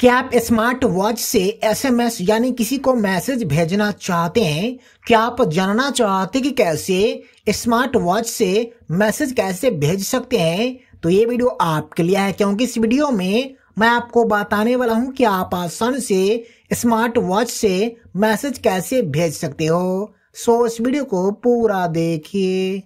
क्या आप smart watch से एसएमएस यानी किसी को मैसेज भेजना चाहते हैं क्या आप जानना चाहते कि कैसे स्मार्ट वॉच से मैसेज कैसे भेज सकते हैं तो ये वीडियो आपके लिए है क्योंकि इस वीडियो में मैं आपको बताने वाला हूं कि आप आसान से स्मार्ट वॉच से मैसेज कैसे भेज सकते हो सो इस वीडियो को पूरा देखिए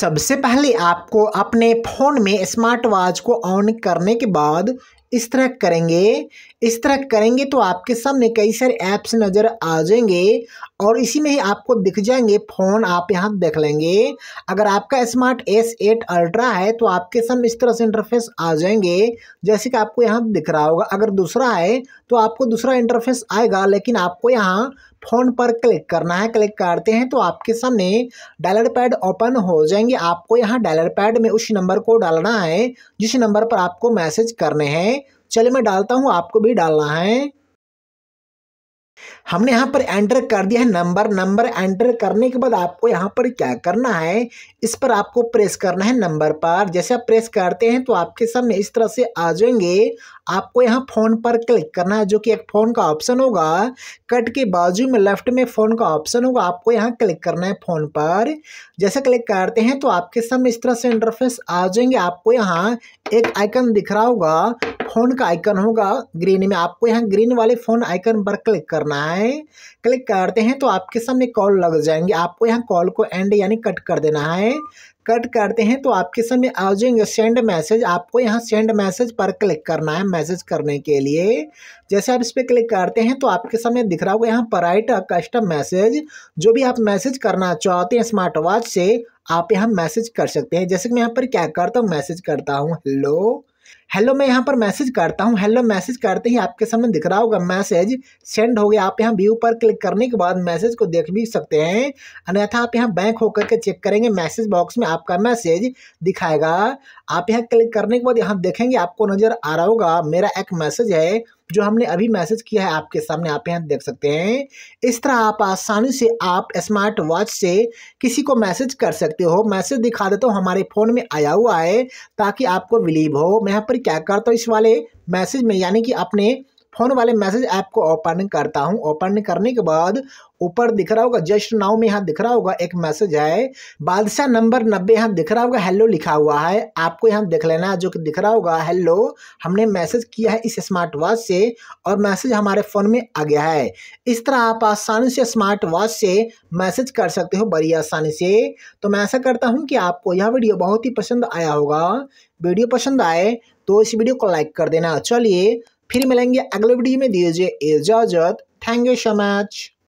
सबसे पहले आपको अपने फ़ोन में स्मार्ट वॉच को ऑन करने के बाद इस तरह करेंगे इस तरह करेंगे तो आपके सामने कई सारे ऐप्स नज़र आ जाएंगे और इसी में ही आपको दिख जाएंगे फ़ोन आप यहाँ देख लेंगे अगर आपका स्मार्ट एस एट अल्ट्रा है तो आपके सामने इस तरह से इंटरफेस आ जाएंगे जैसे कि आपको यहाँ दिख रहा होगा अगर दूसरा है तो आपको दूसरा इंटरफेस आएगा लेकिन आपको यहाँ फ़ोन पर क्लिक करना है क्लिक करते हैं तो आपके सामने डायलर पैड ओपन हो जाएंगे आपको यहाँ डायलर पैड में उस नंबर को डालना है जिस नंबर पर आपको मैसेज करने हैं चलिए मैं डालता हूँ आपको भी डालना है हमने यहाँ पर एंटर कर दिया है नंबर नंबर एंटर करने के बाद आपको यहाँ पर क्या करना है इस पर आपको प्रेस करना है नंबर पर जैसे आप प्रेस करते हैं तो आपके सामने इस तरह से आ जाएंगे आपको यहाँ फ़ोन पर क्लिक करना है जो कि एक फ़ोन का ऑप्शन होगा कट के बाजू में लेफ्ट में फ़ोन का ऑप्शन होगा आपको यहाँ क्लिक करना है फ़ोन पर जैसे क्लिक करते हैं तो आपके सामने इस तरह से इंटरफेस आ जाएंगे आपको यहाँ एक आइकन दिख रहा होगा फ़ोन का आइकन होगा ग्रीन में आपको यहाँ ग्रीन वाले फ़ोन आइकन पर क्लिक करना है क्लिक करते हैं तो आपके सामने कॉल लग जाएंगे आपको यहाँ कॉल को एंड यानी कट कर देना है कट करते हैं तो आपके सामने आ जाएंगे सेंड मैसेज आपको यहाँ सेंड मैसेज पर क्लिक करना है मैसेज करने के लिए जैसे आप इस पर क्लिक करते हैं तो आपके सामने दिख रहा होगा यहाँ पर राइट कस्टम मैसेज जो भी आप मैसेज करना चाहते हैं स्मार्ट वॉच से आप यहाँ मैसेज कर सकते हैं जैसे कि मैं यहाँ पर क्या करता हूँ मैसेज करता हूँ हेलो हेलो मैं यहाँ पर मैसेज करता हूँ हेलो मैसेज करते ही आपके सामने दिख रहा होगा मैसेज सेंड हो गया आप यहाँ व्यू पर क्लिक करने के बाद मैसेज को देख भी सकते हैं अन्यथा आप यहाँ बैंक होकर के चेक करेंगे मैसेज बॉक्स में आपका मैसेज दिखाएगा आप यहाँ क्लिक करने के बाद यहाँ देखेंगे आपको नज़र आ रहा होगा मेरा एक मैसेज है जो हमने अभी मैसेज किया है आपके सामने आप यहाँ देख सकते हैं इस तरह आप आसानी से आप स्मार्ट वॉच से किसी को मैसेज कर सकते हो मैसेज दिखा देता हूँ हमारे फ़ोन में आया हुआ है ताकि आपको बिलीव हो मैं यहाँ पर क्या करता हूँ इस वाले मैसेज में यानी कि अपने फ़ोन वाले मैसेज ऐप को ओपन करता हूँ ओपन करने के बाद ऊपर दिख रहा होगा जस्ट नाउ में यहाँ दिख रहा होगा एक मैसेज है बादशाह नंबर नब्बे यहाँ दिख रहा होगा हेलो लिखा हुआ है आपको यहाँ देख लेना है जो कि दिख रहा होगा हेलो हमने मैसेज किया है इस स्मार्ट वॉच से और मैसेज हमारे फ़ोन में आ गया है इस तरह आप आसानी से स्मार्ट वॉच से मैसेज कर सकते हो बड़ी आसानी से तो मैं ऐसा करता हूँ कि आपको यह वीडियो बहुत ही पसंद आया होगा वीडियो पसंद आए तो इस वीडियो को लाइक कर देना चलिए फिर मिलेंगे अगले वीडियो में दीजिए इजाज़त थैंक यू सो मच